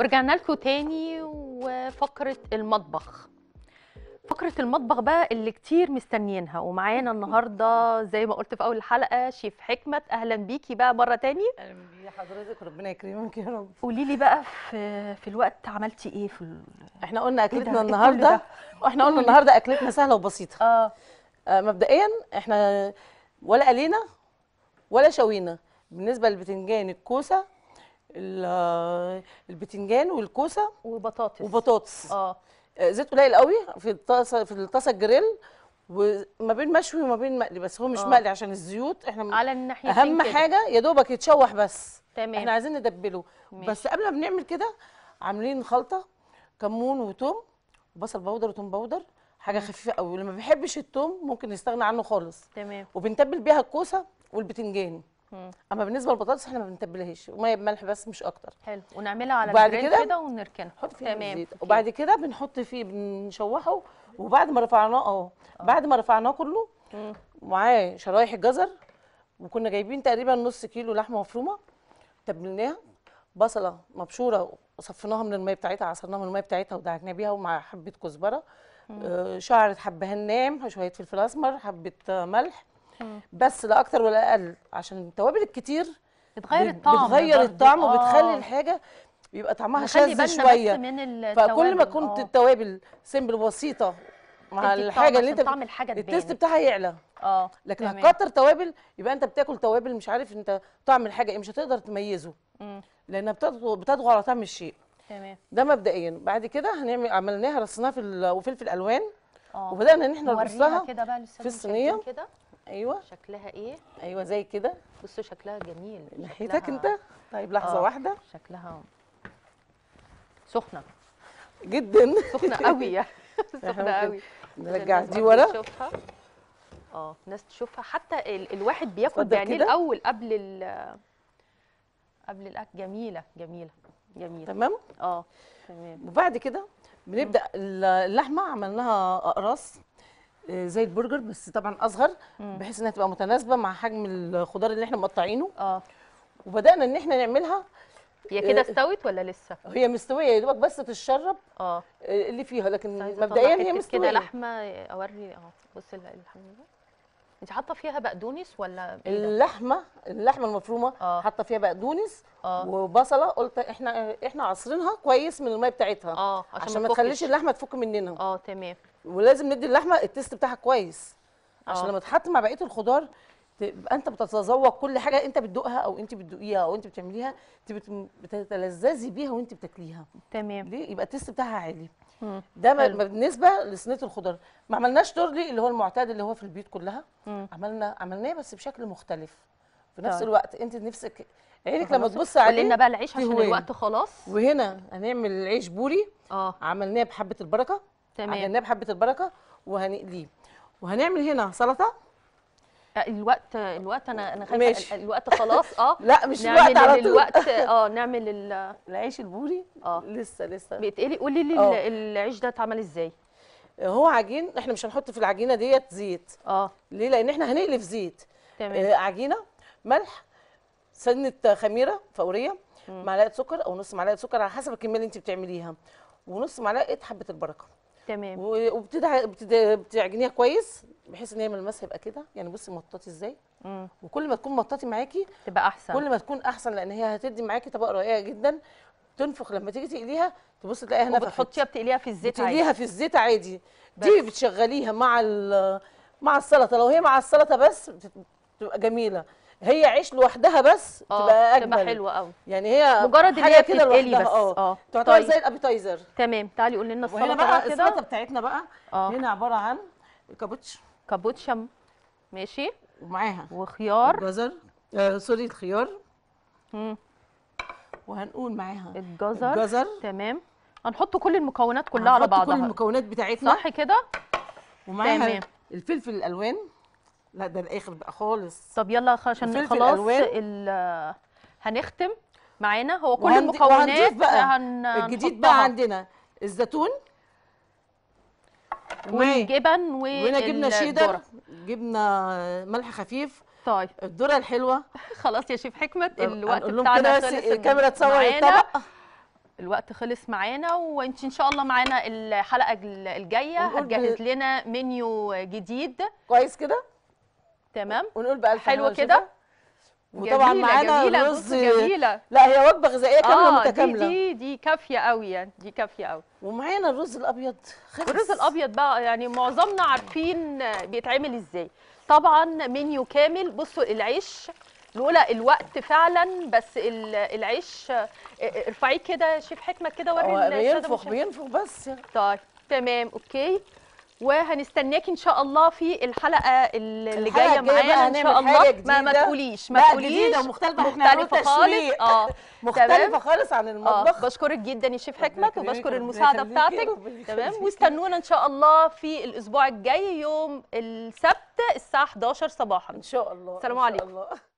ورجعنا لكم تاني وفقرة المطبخ فقرة المطبخ بقى اللي كتير مستنيينها ومعانا النهاردة زي ما قلت في أول الحلقة شيف حكمت أهلا بيكي بقى مرة تاني أهلا بيكي حضرتك ربنا يكرمك يا رب قولي لي بقى في في الوقت عملتي إيه في ال... احنا قلنا إيه أكلتنا إيه النهاردة واحنا قلنا النهاردة أكلتنا سهلة وبسيطة آه. آه مبدئيا احنا ولا قلينا ولا شوينا بالنسبة للبتنجان الكوسة البتنجان والكوسه وبطاطس وبطاطس آه. اه زيت قليل قوي في الطاسه في الطاسه الجريل وما بين مشوي وما بين مقلي بس هو مش آه. مقلي عشان الزيوت احنا على الناحيه اهم كده. حاجه يا دوبك يتشوح بس تمام احنا عايزين ندبله ماشي. بس قبل ما بنعمل كده عاملين خلطه كمون وتوم وبصل بودر وتوم بودر حاجه خفيفه قوي اللي ما بيحبش التوم ممكن يستغنى عنه خالص تمام وبنتبل بيها الكوسه والبتنجان اما بالنسبه للبطاطس احنا ما بنتبلهاش وميه بملح بس مش اكتر حلو ونعملها على وبعد كده, ونركنها تمام زيت. وبعد كده بنحط فيه بنشوحه وبعد ما رفعناه اهو آه. بعد ما رفعناه كله معاه شرايح الجزر وكنا جايبين تقريبا نص كيلو لحمه مفرومه تبلناها بصله مبشوره وصفيناها من الميه بتاعتها عصرناها من الميه بتاعتها ودعكنا بيها ومع حبه كزبره آه شعره حبهان ناعم شويه فلفل اسمر حبه ملح بس لا اكتر ولا اقل عشان التوابل الكتير بتغير الطعم بتغير الطعم وبتخلي آه. الحاجه بيبقى طعمها شاذ شويه من فكل ما كنت أوه. التوابل سمبل آه. بسيطه مع الحاجه اللي انت طعم الحاجه بتاعها يعلى اه لكن هتكتر توابل يبقى انت بتاكل توابل مش عارف انت طعم الحاجه ايه مش هتقدر تميزه مم. لانها بتطغى على طعم الشيء تمام ده مبدئيا بعد كده هنعمل عملناها رصيناها في وفلفل الوان آه. وبدانا ان احنا نرصها في الصينيه كده ايوه شكلها ايه ايوه زي كده بصوا شكلها جميل ناحيتك انت طيب لحظه آه. واحده شكلها سخنه جدا سخنه قوي يعني سخنه قوي نرجع دي ورا تشوفها اه ناس تشوفها حتى ال الواحد بياكل بعينيه الاول قبل ال قبل الاكل جميله جميله جميله تمام اه تمام وبعد كده بنبدا اللحمه عملناها اقراص زي البرجر بس طبعا اصغر بحيث انها تبقى متناسبه مع حجم الخضار اللي احنا مقطعينه اه وبدانا ان احنا نعملها هي كده آه، استوت ولا لسه؟ هي مستويه يا دوبك بس تتشرب آه. اه اللي فيها لكن مبدئيا هي مستويه كده لحمه اوري اهو بص لله انت حاطه فيها بقدونس ولا ايه اللحمه اللحمه المفرومه آه. حاطه فيها بقدونس آه. وبصله قلت احنا احنا عصرينها كويس من الميه بتاعتها آه. عشان, عشان ما تخليش اللحمه تفك مننا اه تمام ولازم ندي اللحمه التست بتاعها كويس آه. عشان آه. لما تتحط مع بقيه الخضار تبقى انت بتتذوق كل حاجه انت بتدوقها او انت بتدوقيها او انت بتعمليها انت بتتلذذي بيها وانت بتاكليها تمام ليه يبقى التست بتاعها عالي ده حلو. بالنسبه لصينيه الخضار ما عملناش تورلي اللي هو المعتاد اللي هو في البيوت كلها مم. عملنا عملناه بس بشكل مختلف في نفس طيب. الوقت انت نفسك عينك لما تبص عليه قلنا بقى العيش عشان هوين. الوقت خلاص وهنا هنعمل العيش بوري اه عملناه بحبه البركه تمام عملناه بحبه البركه وهنقليه وهنعمل هنا سلطه آه، الوقت الوقت انا انا خايفه الوقت خلاص اه لا مش الوقت على طول الوقت اه نعمل العيش البوري اه لسه لسه بيتقلي قولي لي آه. العيش ده اتعمل ازاي هو عجين احنا مش هنحط في العجينه ديت زيت اه ليه لان احنا هنقلف زيت تمام آه عجينه ملح سنه خميره فوريه معلقه سكر او نص معلقه سكر على حسب الكميه اللي انت بتعمليها ونص معلقه حبه البركه تمام وبتعجنيها كويس بحيث ان هي من يبقى كده يعني بصي مطاطي ازاي وكل ما تكون مطاطي معاكي تبقى احسن كل ما تكون احسن لان هي هتدي معاكي طبق رائع جدا تنفخ لما تيجي تقليها تبص تلاقيها هنا وبتحطيها بتقليها في الزيت عادي بتقليها في الزيت عادي دي بتشغليها مع مع السلطه لو هي مع السلطه بس بتبقى جميله هي عيش لوحدها بس أوه. تبقى اجمل تبقى حلوه قوي يعني هي مجرد ان هي كده بتتقلي بس آه. اه تعتبر طيب. زي الابيتايزر تمام تعالي قول لنا السلطه بقى كده السلطه بتاعتنا بقى أوه. هنا عباره عن كابوتش كابوتشا ماشي ومعاها وخيار جزر آه سوري الخيار امم وهنقول معاها الجزر الجزر تمام هنحط كل المكونات كلها على بعضها هنحط كل المكونات بتاعتنا صح كده ومعاها تمام. الفلفل الالوان لا ده الاخر بقى خالص طب يلا عشان خلاص ال هنختم معانا هو كل وهند... المكونات بقى هن... الجديد بقى عندنا الزيتون والجبن وهنا جبنا شيدر جبنا ملح خفيف طيب الذره الحلوه خلاص يا شيف حكمت الوقت بتاعنا خلص الكاميرا تصور الطبق الوقت خلص معانا وانت ان شاء الله معانا الحلقه الجايه هتجهز لنا منيو جديد كويس كده تمام ونقول بألف حلو كده وطبعا معانا رز جميلة لا هي وجبه غذائيه كامله آه متكامله دي دي, دي كافيه قوي يعني دي كافيه قوي ومعانا الرز الابيض خلص الرز الابيض بقى يعني معظمنا عارفين بيتعمل ازاي طبعا منيو كامل بصوا العيش لولا الوقت فعلا بس العيش ارفعيه كده شيف حكمه كده وري آه، الساده بينفخ بينفخ بس يعني. طيب تمام اوكي وهنستناكي ان شاء الله في الحلقه اللي جايه معانا ان شاء الله ما ما تقوليش ما تقوليش جديده ومختلفه مختلفه خالص اه مختلفه خالص عن آه. المطبخ آه. بشكرك جدا يا شيف حكمت وبشكر المساعده بتاعتك تمام واستنونا ان شاء الله في الاسبوع الجاي يوم السبت الساعه 11 صباحا ان شاء الله السلام عليكم